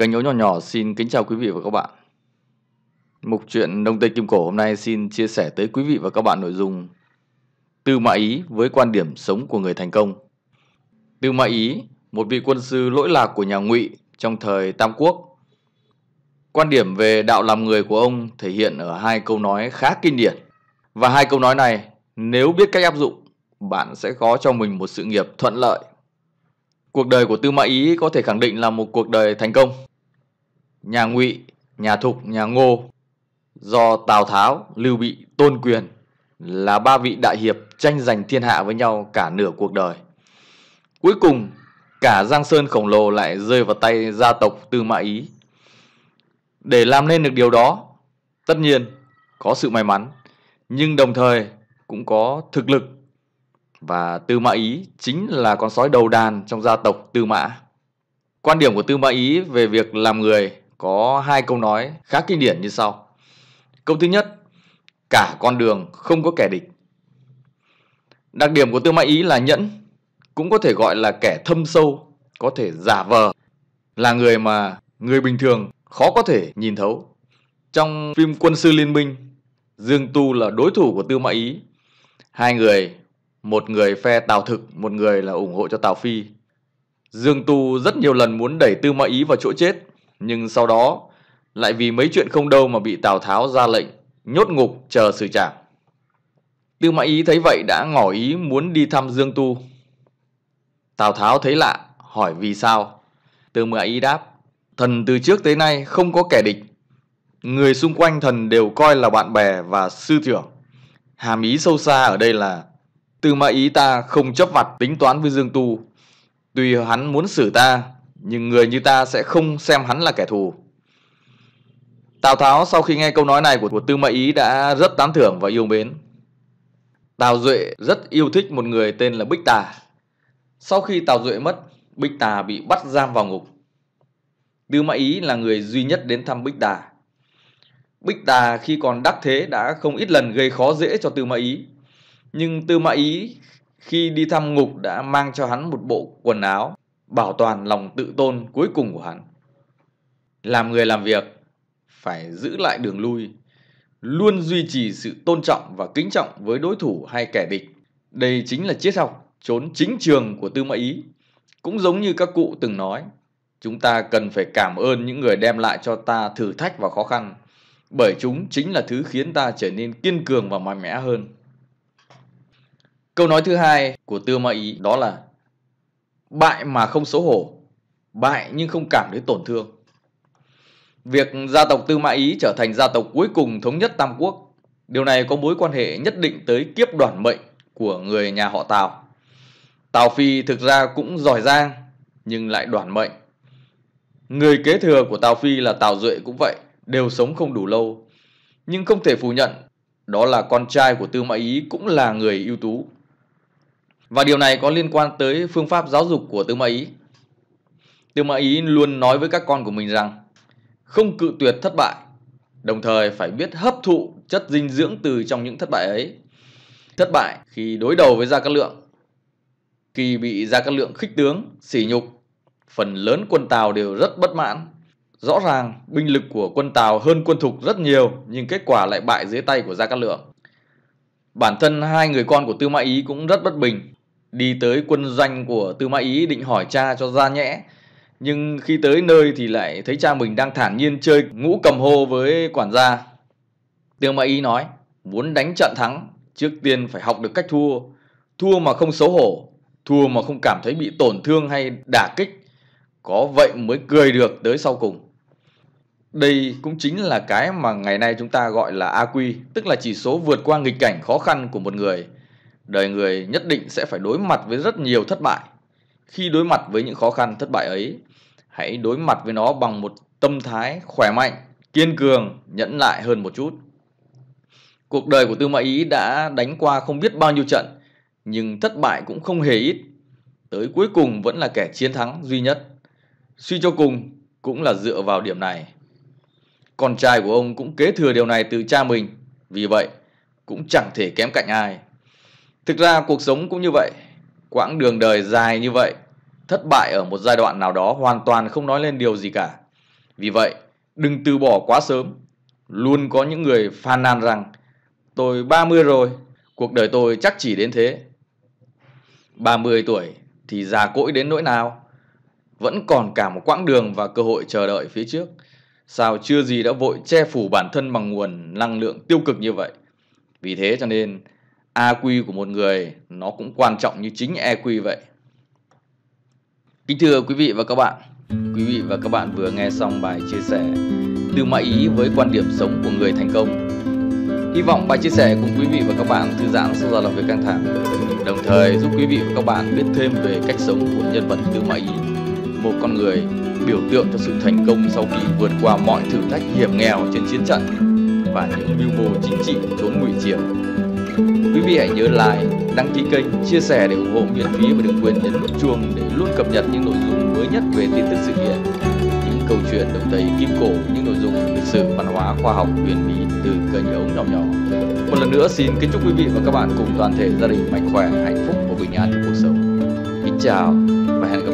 Kênh ấu nhỏ nhỏ xin kính chào quý vị và các bạn. Mục truyện Đông Tây Kim Cổ hôm nay xin chia sẻ tới quý vị và các bạn nội dung Tư Mã Ý với quan điểm sống của người thành công. Tư Mã Ý, một vị quân sư lỗi lạc của nhà Ngụy trong thời Tam Quốc. Quan điểm về đạo làm người của ông thể hiện ở hai câu nói khá kinh điển. Và hai câu nói này, nếu biết cách áp dụng, bạn sẽ có cho mình một sự nghiệp thuận lợi. Cuộc đời của Tư Mã Ý có thể khẳng định là một cuộc đời thành công nhà ngụy nhà thục nhà ngô do tào tháo lưu bị tôn quyền là ba vị đại hiệp tranh giành thiên hạ với nhau cả nửa cuộc đời cuối cùng cả giang sơn khổng lồ lại rơi vào tay gia tộc tư mã ý để làm nên được điều đó tất nhiên có sự may mắn nhưng đồng thời cũng có thực lực và tư mã ý chính là con sói đầu đàn trong gia tộc tư mã quan điểm của tư mã ý về việc làm người có hai câu nói khá kinh điển như sau. Câu thứ nhất, cả con đường không có kẻ địch. Đặc điểm của Tư Mã Ý là nhẫn, cũng có thể gọi là kẻ thâm sâu, có thể giả vờ, là người mà người bình thường khó có thể nhìn thấu. Trong phim Quân sư Liên minh, Dương Tu là đối thủ của Tư Mã Ý. Hai người, một người phe Tào Thực, một người là ủng hộ cho Tào Phi. Dương Tu rất nhiều lần muốn đẩy Tư Mã Ý vào chỗ chết, nhưng sau đó lại vì mấy chuyện không đâu mà bị Tào Tháo ra lệnh nhốt ngục chờ xử trảm. Tư Mã Ý thấy vậy đã ngỏ ý muốn đi thăm Dương Tu. Tào Tháo thấy lạ, hỏi vì sao. Tư Mã Ý đáp, thần từ trước tới nay không có kẻ địch. Người xung quanh thần đều coi là bạn bè và sư trưởng. Hàm ý sâu xa ở đây là Tư Mã Ý ta không chấp vặt tính toán với Dương Tu. Tuy hắn muốn xử ta, nhưng người như ta sẽ không xem hắn là kẻ thù tào tháo sau khi nghe câu nói này của, tư mã ý đã rất tán thưởng và yêu mến tào duệ rất yêu thích một người tên là bích tà sau khi tào duệ mất bích tà bị bắt giam vào ngục tư mã ý là người duy nhất đến thăm bích tà bích tà khi còn đắc thế đã không ít lần gây khó dễ cho tư mã ý nhưng tư mã ý khi đi thăm ngục đã mang cho hắn một bộ quần áo bảo toàn lòng tự tôn cuối cùng của hắn. Làm người làm việc, phải giữ lại đường lui, luôn duy trì sự tôn trọng và kính trọng với đối thủ hay kẻ địch. Đây chính là triết học trốn chính trường của Tư Mã Ý. Cũng giống như các cụ từng nói, chúng ta cần phải cảm ơn những người đem lại cho ta thử thách và khó khăn, bởi chúng chính là thứ khiến ta trở nên kiên cường và mạnh mẽ hơn. Câu nói thứ hai của Tư Mã Ý đó là Bại mà không xấu hổ, bại nhưng không cảm thấy tổn thương. Việc gia tộc Tư Mã Ý trở thành gia tộc cuối cùng thống nhất Tam Quốc, điều này có mối quan hệ nhất định tới kiếp đoàn mệnh của người nhà họ Tào. Tào Phi thực ra cũng giỏi giang, nhưng lại đoàn mệnh. Người kế thừa của Tào Phi là Tào Duệ cũng vậy, đều sống không đủ lâu. Nhưng không thể phủ nhận, đó là con trai của Tư Mã Ý cũng là người ưu tú. Và điều này có liên quan tới phương pháp giáo dục của Tư Mã Ý. Tư Mã Ý luôn nói với các con của mình rằng không cự tuyệt thất bại, đồng thời phải biết hấp thụ chất dinh dưỡng từ trong những thất bại ấy. Thất bại khi đối đầu với Gia Cát Lượng, khi bị Gia Cát Lượng khích tướng, sỉ nhục, phần lớn quân Tào đều rất bất mãn. Rõ ràng binh lực của quân Tào hơn quân thục rất nhiều nhưng kết quả lại bại dưới tay của Gia Cát Lượng. Bản thân hai người con của Tư Mã Ý cũng rất bất bình đi tới quân danh của Tư Mã Ý định hỏi cha cho ra nhẽ. Nhưng khi tới nơi thì lại thấy cha mình đang thản nhiên chơi ngũ cầm hô với quản gia. Tư Mã Ý nói, muốn đánh trận thắng, trước tiên phải học được cách thua. Thua mà không xấu hổ, thua mà không cảm thấy bị tổn thương hay đả kích. Có vậy mới cười được tới sau cùng. Đây cũng chính là cái mà ngày nay chúng ta gọi là AQ, tức là chỉ số vượt qua nghịch cảnh khó khăn của một người – đời người nhất định sẽ phải đối mặt với rất nhiều thất bại. Khi đối mặt với những khó khăn thất bại ấy, hãy đối mặt với nó bằng một tâm thái khỏe mạnh, kiên cường, nhẫn lại hơn một chút. Cuộc đời của Tư Mã Ý đã đánh qua không biết bao nhiêu trận, nhưng thất bại cũng không hề ít. Tới cuối cùng vẫn là kẻ chiến thắng duy nhất. Suy cho cùng cũng là dựa vào điểm này. Con trai của ông cũng kế thừa điều này từ cha mình, vì vậy cũng chẳng thể kém cạnh ai. Thực ra cuộc sống cũng như vậy, quãng đường đời dài như vậy, thất bại ở một giai đoạn nào đó hoàn toàn không nói lên điều gì cả. Vì vậy, đừng từ bỏ quá sớm. Luôn có những người phàn nàn rằng tôi 30 rồi, cuộc đời tôi chắc chỉ đến thế. 30 tuổi thì già cỗi đến nỗi nào? Vẫn còn cả một quãng đường và cơ hội chờ đợi phía trước. Sao chưa gì đã vội che phủ bản thân bằng nguồn năng lượng tiêu cực như vậy? Vì thế cho nên AQ của một người nó cũng quan trọng như chính EQ vậy. Kính thưa quý vị và các bạn, quý vị và các bạn vừa nghe xong bài chia sẻ từ mã ý với quan điểm sống của người thành công. Hy vọng bài chia sẻ cùng quý vị và các bạn thư giãn sau giờ làm việc căng thẳng, đồng thời giúp quý vị và các bạn biết thêm về cách sống của nhân vật từ Mã Ý, một con người biểu tượng cho sự thành công sau khi vượt qua mọi thử thách hiểm nghèo trên chiến trận và những mưu mô chính trị trốn ngụy triều Quý vị hãy nhớ like, đăng ký kênh, chia sẻ để ủng hộ miễn phí và đừng quên nhấn nút chuông để luôn cập nhật những nội dung mới nhất về tin tức sự kiện, những câu chuyện động thấy kim cổ, những nội dung lịch sử, văn hóa, khoa học, huyền bí từ kênh ống nhỏ nhỏ. Một lần nữa xin kính chúc quý vị và các bạn cùng toàn thể gia đình mạnh khỏe, hạnh phúc và bình an trong cuộc sống. Kính chào và hẹn gặp